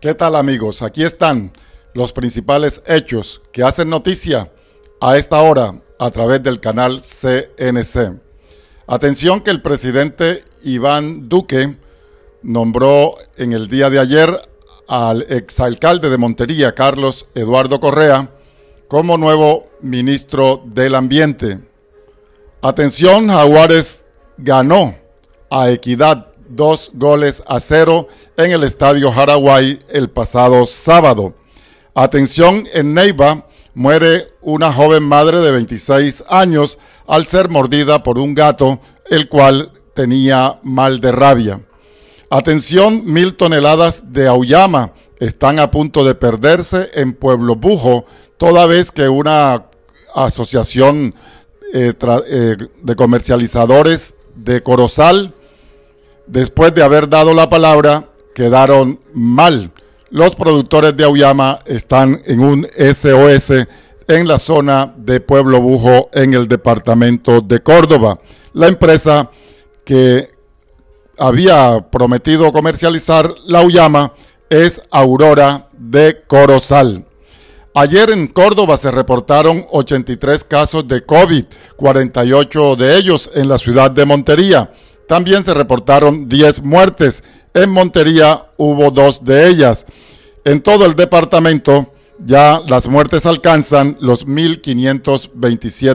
¿Qué tal amigos? Aquí están los principales hechos que hacen noticia a esta hora a través del canal CNC. Atención que el presidente Iván Duque nombró en el día de ayer al exalcalde de Montería, Carlos Eduardo Correa, como nuevo ministro del Ambiente. Atención, Jaguares ganó a Equidad dos goles a cero en el Estadio Haraguay el pasado sábado. Atención, en Neiva muere una joven madre de 26 años al ser mordida por un gato, el cual tenía mal de rabia. Atención, mil toneladas de auyama están a punto de perderse en Pueblo Bujo, toda vez que una asociación eh, eh, de comercializadores de Corozal después de haber dado la palabra, quedaron mal. Los productores de Auyama están en un SOS en la zona de Pueblo Bujo, en el departamento de Córdoba. La empresa que había prometido comercializar la Auyama es Aurora de Corozal. Ayer en Córdoba se reportaron 83 casos de COVID, 48 de ellos en la ciudad de Montería. También se reportaron 10 muertes. En Montería hubo dos de ellas. En todo el departamento ya las muertes alcanzan los 1.527.